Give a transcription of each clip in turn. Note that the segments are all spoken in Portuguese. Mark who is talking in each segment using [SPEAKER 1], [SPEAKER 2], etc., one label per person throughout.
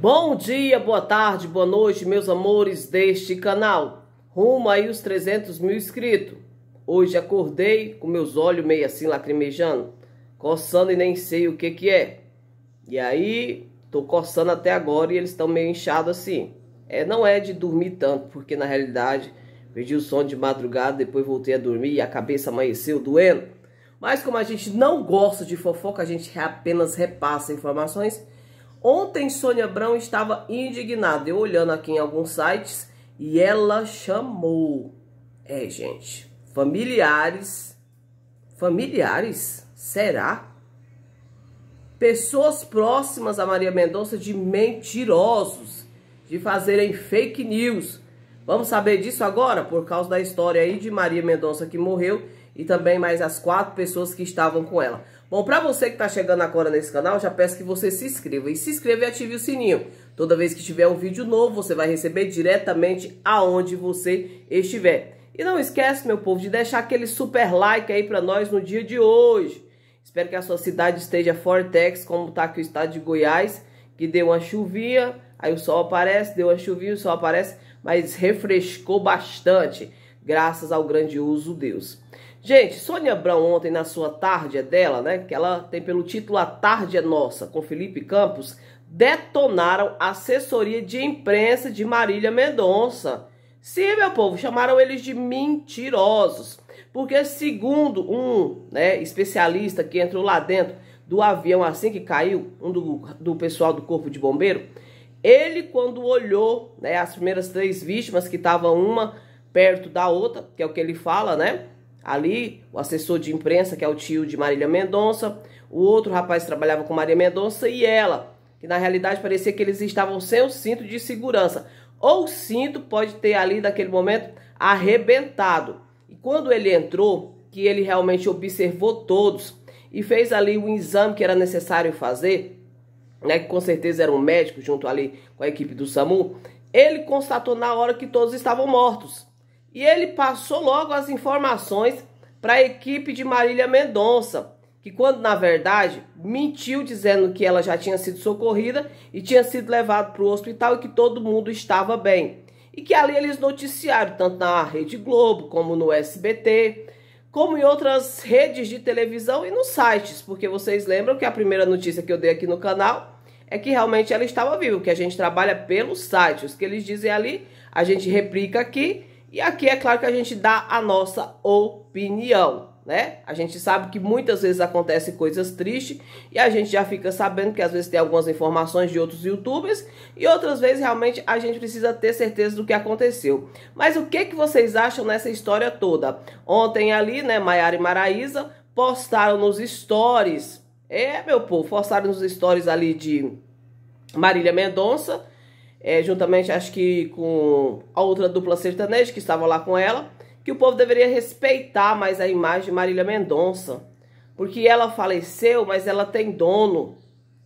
[SPEAKER 1] Bom dia, boa tarde, boa noite, meus amores deste canal. Rumo aí os 300 mil inscritos. Hoje acordei com meus olhos meio assim lacrimejando, coçando e nem sei o que que é. E aí, tô coçando até agora e eles estão meio inchados assim. É, não é de dormir tanto, porque na realidade perdi o sono de madrugada, depois voltei a dormir e a cabeça amanheceu doendo. Mas como a gente não gosta de fofoca, a gente apenas repassa informações Ontem Sônia Brão estava indignada, eu olhando aqui em alguns sites, e ela chamou. É, gente, familiares. Familiares? Será? Pessoas próximas a Maria Mendonça de mentirosos, de fazerem fake news. Vamos saber disso agora por causa da história aí de Maria Mendonça que morreu e também mais as quatro pessoas que estavam com ela. Bom, para você que está chegando agora nesse canal, já peço que você se inscreva. E se inscreva e ative o sininho. Toda vez que tiver um vídeo novo, você vai receber diretamente aonde você estiver. E não esquece, meu povo, de deixar aquele super like aí para nós no dia de hoje. Espero que a sua cidade esteja fortex, como está aqui o estado de Goiás, que deu uma chuvinha, aí o sol aparece, deu uma chuvinha, o sol aparece, mas refrescou bastante graças ao grandioso Deus. Gente, Sônia Abrão ontem na sua tarde é dela, né? Que ela tem pelo título A Tarde é Nossa, com Felipe Campos, detonaram a assessoria de imprensa de Marília Mendonça. Sim, meu povo, chamaram eles de mentirosos, porque segundo um né, especialista que entrou lá dentro do avião assim que caiu, um do, do pessoal do corpo de bombeiro, ele quando olhou né, as primeiras três vítimas, que estava uma perto da outra, que é o que ele fala, né? Ali, o assessor de imprensa, que é o tio de Marília Mendonça, o outro rapaz trabalhava com Maria Mendonça e ela, que na realidade parecia que eles estavam sem o cinto de segurança. Ou o cinto pode ter ali naquele momento arrebentado. E quando ele entrou, que ele realmente observou todos e fez ali o exame que era necessário fazer, né, que com certeza era um médico junto ali com a equipe do SAMU, ele constatou na hora que todos estavam mortos e ele passou logo as informações para a equipe de Marília Mendonça, que quando na verdade mentiu dizendo que ela já tinha sido socorrida e tinha sido levado para o hospital e que todo mundo estava bem. E que ali eles noticiaram tanto na Rede Globo como no SBT, como em outras redes de televisão e nos sites, porque vocês lembram que a primeira notícia que eu dei aqui no canal é que realmente ela estava viva, que a gente trabalha pelos sites, O que eles dizem ali, a gente replica aqui e aqui é claro que a gente dá a nossa opinião, né? A gente sabe que muitas vezes acontecem coisas tristes e a gente já fica sabendo que às vezes tem algumas informações de outros youtubers e outras vezes realmente a gente precisa ter certeza do que aconteceu. Mas o que, que vocês acham nessa história toda? Ontem ali, né, Maiara e Maraísa postaram nos stories, é meu povo, postaram nos stories ali de Marília Mendonça, é, juntamente acho que com a outra dupla sertaneja que estava lá com ela, que o povo deveria respeitar mais a imagem de Marília Mendonça, porque ela faleceu, mas ela tem dono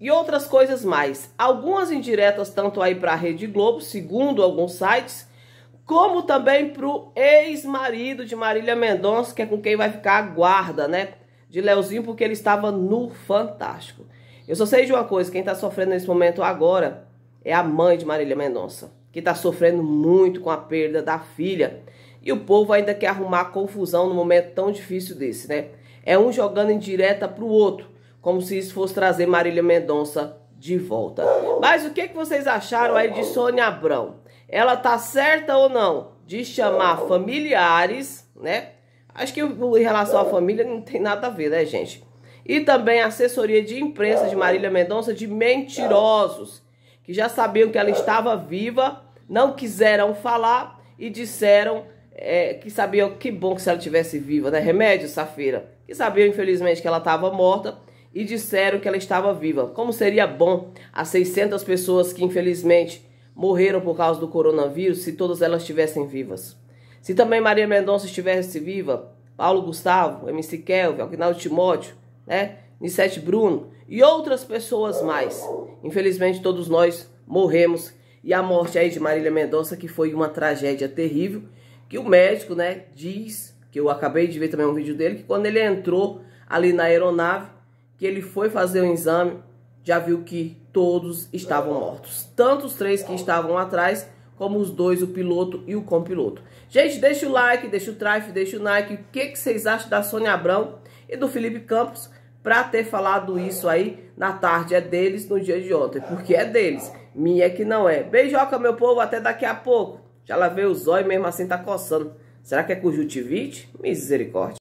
[SPEAKER 1] e outras coisas mais. Algumas indiretas tanto aí para a Rede Globo, segundo alguns sites, como também para o ex-marido de Marília Mendonça, que é com quem vai ficar a guarda, né? De Leozinho, porque ele estava no Fantástico. Eu só sei de uma coisa, quem está sofrendo nesse momento agora é a mãe de Marília Mendonça, que está sofrendo muito com a perda da filha. E o povo ainda quer arrumar confusão num momento tão difícil desse, né? É um jogando em direta para o outro, como se isso fosse trazer Marília Mendonça de volta. Mas o que, que vocês acharam aí de Sônia Abrão? Ela tá certa ou não de chamar familiares, né? Acho que em relação à família não tem nada a ver, né, gente? E também a assessoria de imprensa de Marília Mendonça de mentirosos que já sabiam que ela estava viva, não quiseram falar e disseram é, que sabiam que bom que se ela tivesse viva, né? Remédio, Safira. Que sabiam, infelizmente, que ela estava morta e disseram que ela estava viva. Como seria bom as 600 pessoas que, infelizmente, morreram por causa do coronavírus se todas elas estivessem vivas. Se também Maria Mendonça estivesse viva, Paulo Gustavo, MC Kelvin, Aguinaldo Timóteo, né? Nissete Bruno e outras pessoas mais. Infelizmente, todos nós morremos. E a morte aí de Marília Mendonça, que foi uma tragédia terrível, que o médico, né, diz, que eu acabei de ver também um vídeo dele, que quando ele entrou ali na aeronave, que ele foi fazer o um exame, já viu que todos estavam mortos. Tanto os três que estavam atrás, como os dois, o piloto e o copiloto. Gente, deixa o like, deixa o trife, deixa o like. O que, que vocês acham da Sônia Abrão e do Felipe Campos? para ter falado isso aí na tarde. É deles no dia de ontem, porque é deles. Minha é que não é. Beijoca, meu povo, até daqui a pouco. Já lavei o zóio, mesmo assim tá coçando. Será que é conjuntivite? Misericórdia.